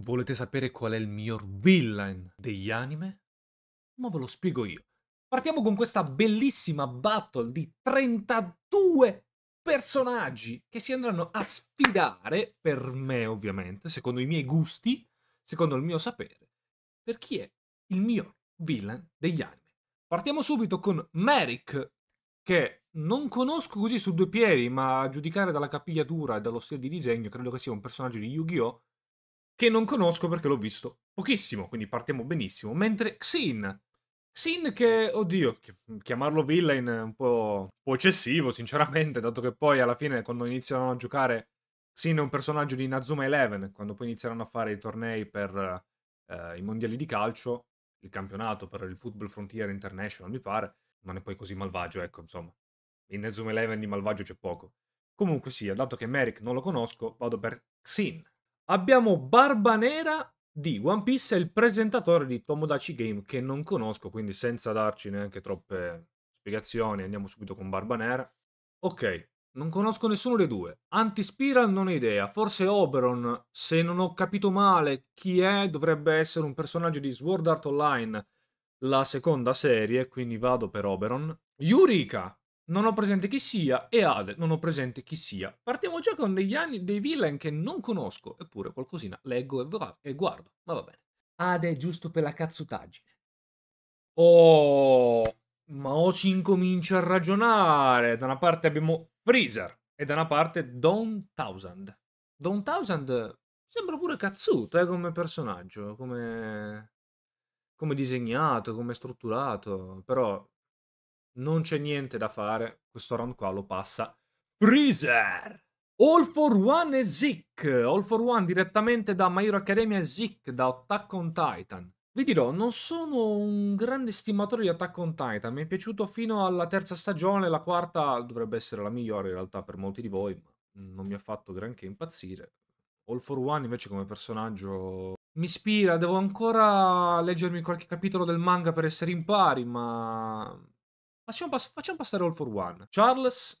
Volete sapere qual è il miglior villain degli anime? Ma ve lo spiego io. Partiamo con questa bellissima battle di 32 personaggi che si andranno a sfidare, per me ovviamente, secondo i miei gusti, secondo il mio sapere, per chi è il mio villain degli anime. Partiamo subito con Merrick, che non conosco così su due piedi, ma a giudicare dalla capigliatura e dallo stile di disegno, credo che sia un personaggio di Yu-Gi-Oh! che non conosco perché l'ho visto pochissimo, quindi partiamo benissimo. Mentre Xin, Xin che, oddio, chiamarlo villain è un po', un po', eccessivo, sinceramente, dato che poi alla fine quando iniziano a giocare, Xin è un personaggio di Nazuma Eleven, quando poi inizieranno a fare i tornei per eh, i mondiali di calcio, il campionato per il Football Frontier International, mi pare, non è poi così malvagio, ecco, insomma. In Nazuma Eleven di malvagio c'è poco. Comunque sia, dato che Merrick non lo conosco, vado per Xin abbiamo Barba Nera di One Piece e il presentatore di Tomodachi Game che non conosco, quindi senza darci neanche troppe spiegazioni andiamo subito con Barba Nera. Ok, non conosco nessuno dei due. Antispiral non ho idea, forse Oberon, se non ho capito male chi è, dovrebbe essere un personaggio di Sword Art Online, la seconda serie, quindi vado per Oberon. Yurika, non ho presente chi sia, e Ade, non ho presente chi sia. Partiamo già con degli anni, dei villain che non conosco, eppure qualcosina leggo e, guardo, ma va bene. Ade è giusto per la cazzutaggine. Oh, ma o si incomincia a ragionare. Da una parte abbiamo Freezer e da una parte Don Thousand. Don Thousand sembra pure cazzuto eh, come personaggio, come... come disegnato, come strutturato, però non c'è niente da fare. Questo round qua lo passa. Freezer! All for One e Zik. All for One direttamente da My Academia e Zik da Attack on Titan. Vi dirò, non sono un grande stimatore di Attack on Titan, mi è piaciuto fino alla terza stagione, la quarta dovrebbe essere la migliore in realtà per molti di voi, ma non mi ha fatto granché impazzire. All for One invece come personaggio mi ispira, devo ancora leggermi qualche capitolo del manga per essere in pari, ma Facciamo, pass- facciamo passare all for one. Charles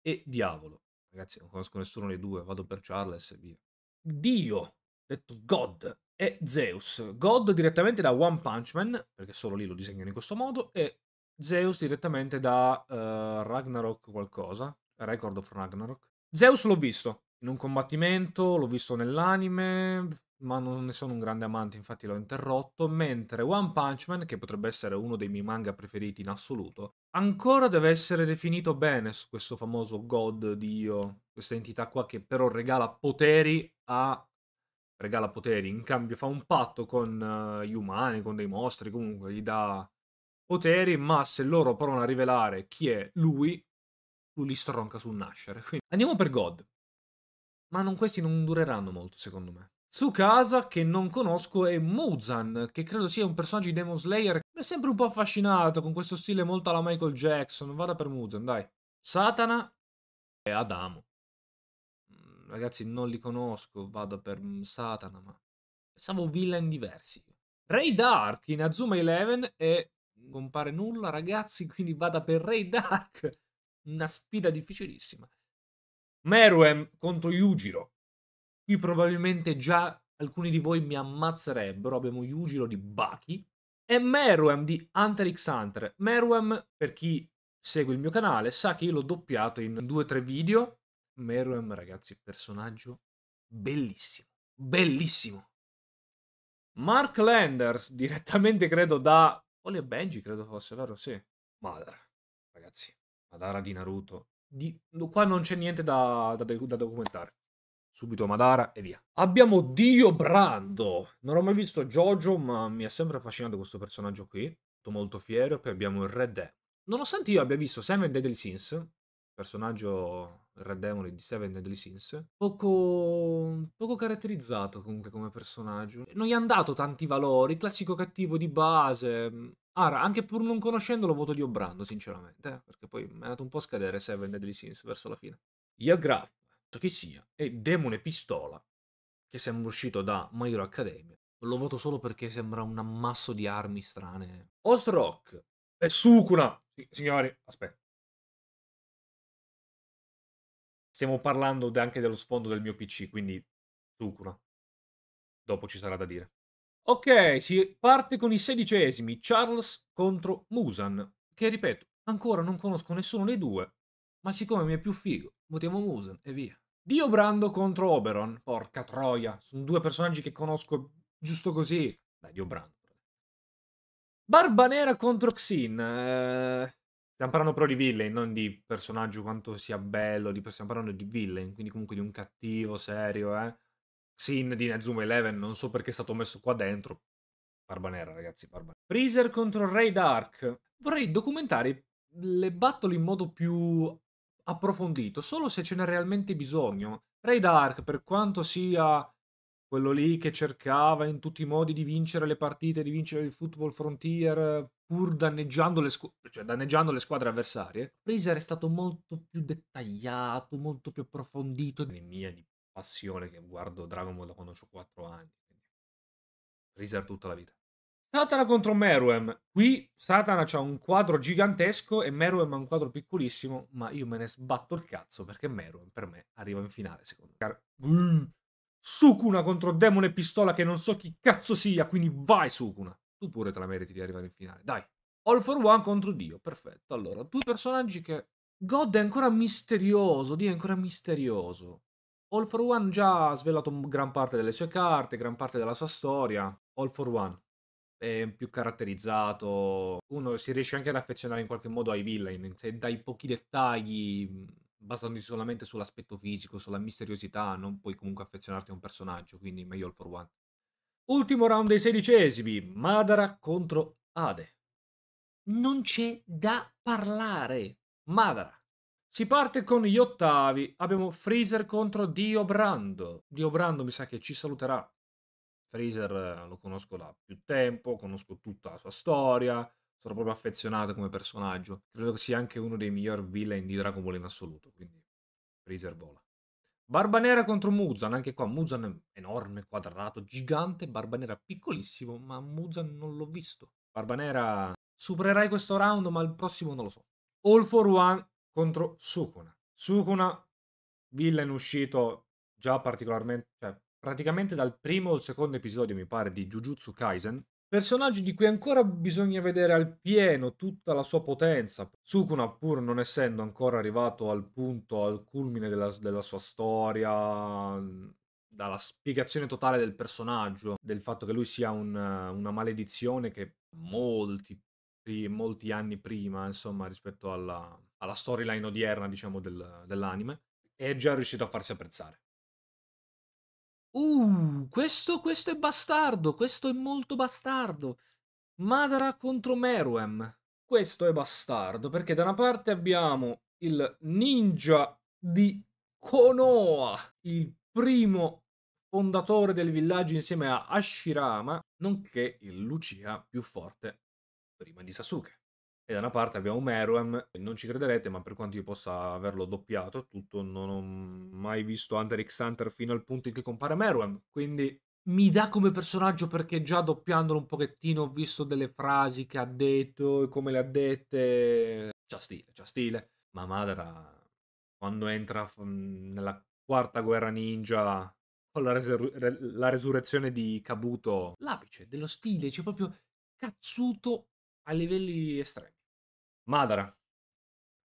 e Diavolo. Ragazzi, non conosco nessuno dei due, vado per Charles e via. Dio, detto God, e Zeus. God direttamente da One Punch Man, perché solo lì lo disegnano in questo modo, e Zeus direttamente da uh, Ragnarok qualcosa, Record of Ragnarok. Zeus l'ho visto, in un combattimento, l'ho visto nell'anime, ma non ne sono un grande amante, infatti l'ho interrotto, mentre One Punch Man, che potrebbe essere uno dei miei manga preferiti in assoluto, ancora deve essere definito bene su questo famoso god, dio, questa entità qua che però regala poteri a... regala poteri, in cambio fa un patto con eh, gli umani, con dei mostri, comunque gli dà poteri, ma se loro provano a rivelare chi è lui, lui li stronca sul nascere. Quindi andiamo per God. Ma non, questi non dureranno molto, secondo me. Tsukasa, che non conosco, è Muzan, che credo sia un personaggio di Demon Slayer. Mi è sempre un po' affascinato con questo stile molto alla Michael Jackson. Vada per Muzan, dai. Satana e Adamo. Mm, ragazzi, non li conosco, vado per mm, Satana, ma... Pensavo villain diversi. Ray Dark in Azuma Eleven e... Non compare nulla, ragazzi, quindi vada per Ray Dark. Una sfida difficilissima. Meruem contro Yujiro. Qui probabilmente già alcuni di voi mi ammazzerebbero. Abbiamo Yujiro di Baki e Meruem di Hunter x Hunter. Meruem, per chi segue il mio canale, sa che io l'ho doppiato in due o tre video. Meruem, ragazzi, personaggio bellissimo. Bellissimo. Mark Landers, direttamente credo da... Oli e Benji, credo fosse, vero? Sì. Madara, ragazzi. Madara di Naruto di... Qua non c'è niente da, da, da documentare. Subito Madara e via. Abbiamo Dio Brando. Non ho mai visto Jojo, ma mi ha sempre affascinato questo personaggio qui. Sono molto fiero. Poi abbiamo il Red Demon. Nonostante io abbia visto Seven Deadly Sins, personaggio Red Demon di Seven Deadly Sins, poco, poco caratterizzato comunque come personaggio. Non gli hanno dato tanti valori, classico cattivo di base, mm, Ara, anche pur non conoscendolo, voto di Obrando, sinceramente, eh, perché poi mi è andato un po' a scadere Seven Deadly Sins verso la fine. Yagraf, chi sia, e Demone Pistola, che sembra uscito da My Academia. Lo voto solo perché sembra un ammasso di armi strane. Ostrock e Sukuna. Sì, signori, aspetta. Stiamo parlando anche dello sfondo del mio PC, quindi Sukuna. Dopo ci sarà da dire. Ok, si parte con i sedicesimi, Charles contro Musan, che ripeto, ancora non conosco nessuno dei due, ma siccome mi è più figo, votiamo Musan e via. Dio Brando contro Oberon, porca troia, sono due personaggi che conosco giusto così. Dai, Dio Brando. Nera contro Xin. Eh, stiamo parlando però di villain, non di personaggio quanto sia bello, stiamo parlando di villain, quindi comunque di un cattivo serio, eh. Sin di Nezuma 11, non so perché è stato messo qua dentro. Barba nera, ragazzi, barba nera. Freezer contro Ray Dark. Vorrei documentare le battle in modo più approfondito, solo se ce n'è realmente bisogno. Ray Dark, per quanto sia quello lì che cercava in tutti i modi di vincere le partite, di vincere il Football Frontier, pur danneggiando le, cioè danneggiando le squadre avversarie, Freezer è stato molto più dettagliato, molto più approfondito. Anemia di passione che guardo Dragon Ball da quando ho 4 anni. Quindi. Freezer tutta la vita. Satana contro Meruem. Qui Satana c'ha un quadro gigantesco e Meruem ha un quadro piccolissimo, ma io me ne sbatto il cazzo perché Meruem per me arriva in finale, secondo me. Mm, Sukuna contro Demone Pistola che non so chi cazzo sia, quindi vai Sukuna. Tu pure te la meriti di arrivare in finale, dai. All for One contro Dio, perfetto. Allora, due personaggi che... God è ancora misterioso, Dio è ancora misterioso. All for One già ha svelato gran parte delle sue carte, gran parte della sua storia. All for One è più caratterizzato. Uno si riesce anche ad affezionare in qualche modo ai villain, se dai pochi dettagli basandosi solamente sull'aspetto fisico, sulla misteriosità, non puoi comunque affezionarti a un personaggio, quindi meglio All for One. Ultimo round dei sedicesimi, Madara contro Ade. Non c'è da parlare. Madara si parte con gli ottavi. Abbiamo Freezer contro Dio Brando. Dio Brando mi sa che ci saluterà. Freezer eh, lo conosco da più tempo, conosco tutta la sua storia, sono proprio affezionato come personaggio. Credo che sia anche uno dei migliori villain di Dragon Ball in assoluto, quindi Freezer vola. Barba Nera contro Muzan, anche qua Muzan è enorme, quadrato, gigante, Barba Nera piccolissimo, ma Muzan non l'ho visto. Barba Nera, supererai questo round, ma il prossimo non lo so. All for One contro Sukuna. Sukuna, villain uscito già particolarmente, cioè praticamente dal primo o il secondo episodio, mi pare, di Jujutsu Kaisen. Personaggio di cui ancora bisogna vedere al pieno tutta la sua potenza. Sukuna, pur non essendo ancora arrivato al punto, al culmine della, della sua storia, dalla spiegazione totale del personaggio, del fatto che lui sia un, una maledizione che molti, molti anni prima, insomma, rispetto alla, alla storyline odierna, diciamo, del, dell'anime, e è già riuscito a farsi apprezzare. Uh, questo, questo è bastardo, questo è molto bastardo. Madara contro Meruem. Questo è bastardo, perché da una parte abbiamo il ninja di Konoha, il primo fondatore del villaggio insieme a Ashirama, nonché il Lucia più forte prima di Sasuke. E da una parte abbiamo Meruem, non ci crederete, ma per quanto io possa averlo doppiato, tutto non ho mai visto Hunter x Hunter fino al punto in cui compare Meruem. Quindi mi dà come personaggio perché già doppiandolo un pochettino ho visto delle frasi che ha detto e come le ha dette. C'ha stile, c'ha stile. Ma Madara, quando entra nella quarta guerra ninja con la, resur- la resurrezione di Kabuto, l'apice dello stile, c'è proprio cazzuto a livelli estremi. Madara.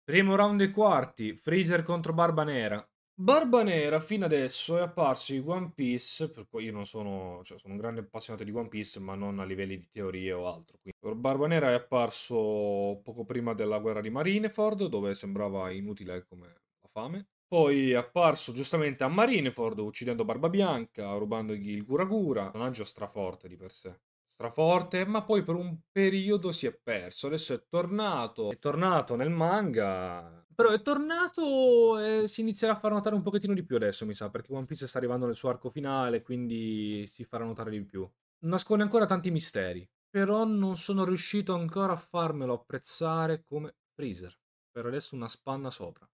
Primo round e quarti, Freezer contro Barba Nera. Barba Nera fino adesso è apparso in One Piece, per cui io non sono, cioè sono un grande appassionato di One Piece, ma non a livelli di teorie o altro. Quindi, Barba Nera è apparso poco prima della guerra di Marineford, dove sembrava inutile come la fame. Poi è apparso giustamente a Marineford uccidendo Barba Bianca, rubandogli il Gura Guragura, personaggio straforte di per sé straforte, ma poi per un periodo si è perso. Adesso è tornato, è tornato nel manga, però è tornato e si inizierà a far notare un pochettino di più adesso, mi sa, perché One Piece sta arrivando nel suo arco finale, quindi si farà notare di più. Nasconde ancora tanti misteri, però non sono riuscito ancora a farmelo apprezzare come Freezer. Per adesso una spanna sopra.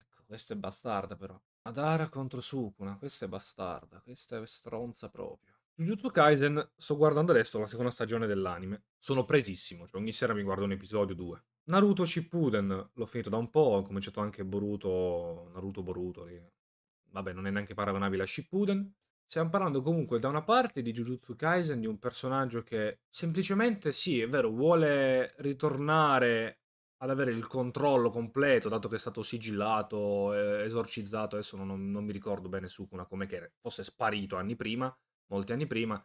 Ecco, questa è bastarda però. Adara contro Sukuna, questa è bastarda, questa è stronza proprio. Jujutsu Kaisen sto guardando adesso la seconda stagione dell'anime. Sono presissimo, cioè ogni sera mi guardo un episodio o due. Naruto Shippuden l'ho finito da un po', ho cominciato anche Boruto, Naruto Boruto, che vabbè non è neanche paragonabile a Shippuden. Stiamo parlando comunque da una parte di Jujutsu Kaisen, di un personaggio che semplicemente sì, è vero, vuole ritornare ad avere il controllo completo, dato che è stato sigillato, eh, esorcizzato, adesso non, non, mi ricordo bene Sukuna come che fosse sparito anni prima, molti anni prima,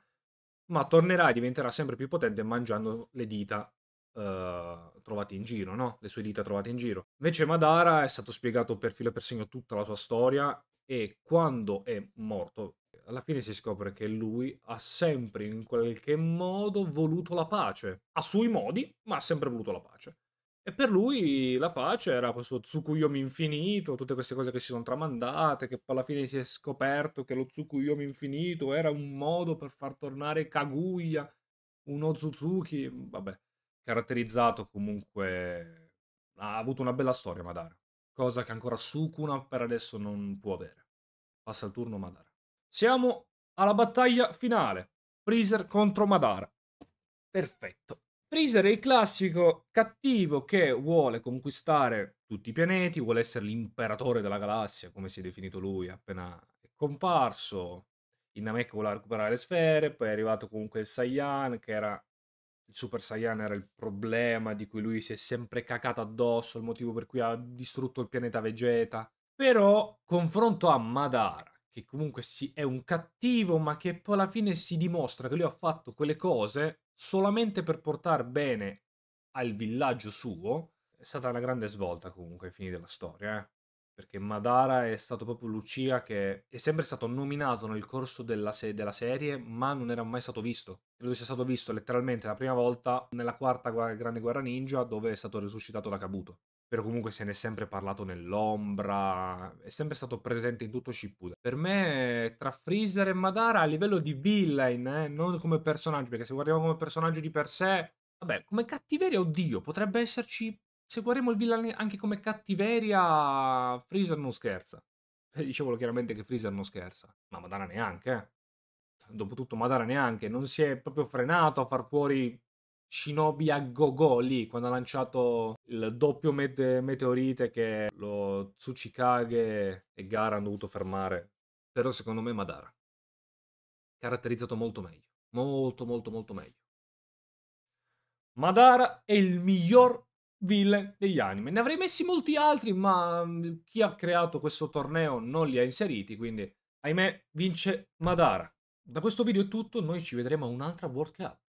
ma tornerà e diventerà sempre più potente mangiando le dita eh, trovate in giro, no? Le sue dita trovate in giro. Invece Madara è stato spiegato per filo e per segno tutta la sua storia e quando è morto, alla fine si scopre che lui ha sempre in qualche modo voluto la pace, a suoi modi, ma ha sempre voluto la pace. E per lui la pace era questo Tsukuyomi infinito, tutte queste cose che si sono tramandate, che poi alla fine si è scoperto che lo Tsukuyomi infinito era un modo per far tornare Kaguya, uno Suzuki, vabbè, caratterizzato comunque... Ha avuto una bella storia Madara, cosa che ancora Sukuna per adesso non può avere. Passa il turno Madara. Siamo alla battaglia finale, Freezer contro Madara. Perfetto. Freezer è il classico cattivo che vuole conquistare tutti i pianeti, vuole essere l'imperatore della galassia, come si è definito lui appena è comparso. In Namek vuole recuperare le sfere, poi è arrivato comunque il Saiyan, che era... Il Super Saiyan era il problema di cui lui si è sempre cacato addosso, il motivo per cui ha distrutto il pianeta Vegeta. Però, confronto a Madara, che comunque si, è un cattivo, ma che poi alla fine si dimostra che lui ha fatto quelle cose solamente per portare bene al villaggio suo, è stata una grande svolta comunque ai fini della storia, eh? perché Madara è stato proprio Lucia che è sempre stato nominato nel corso della, se- della, serie, ma non era mai stato visto. Credo sia stato visto letteralmente la prima volta nella quarta gu- Grande Guerra Ninja, dove è stato resuscitato da Kabuto però comunque se ne è sempre parlato nell'ombra, è sempre stato presente in tutto Shippuden. Per me, tra Freezer e Madara, a livello di villain, eh, non come personaggio, perché se guardiamo come personaggio di per sé, vabbè, come cattiveria, oddio, potrebbe esserci... Se guardiamo il villain anche come cattiveria, Freezer non scherza. E eh, dicevolo chiaramente che Freezer non scherza, ma Madara neanche, eh. Dopotutto Madara neanche, non si è proprio frenato a far fuori Shinobi a gogo lì quando ha lanciato il doppio mete- meteorite che lo Tsuchikage e Gara hanno dovuto fermare. Però secondo me Madara caratterizzato molto meglio, molto molto molto meglio. Madara è il miglior villain degli anime. Ne avrei messi molti altri, ma mm, chi ha creato questo torneo non li ha inseriti, quindi ahimè vince Madara. Da questo video è tutto, noi ci vedremo a un'altra World Cup.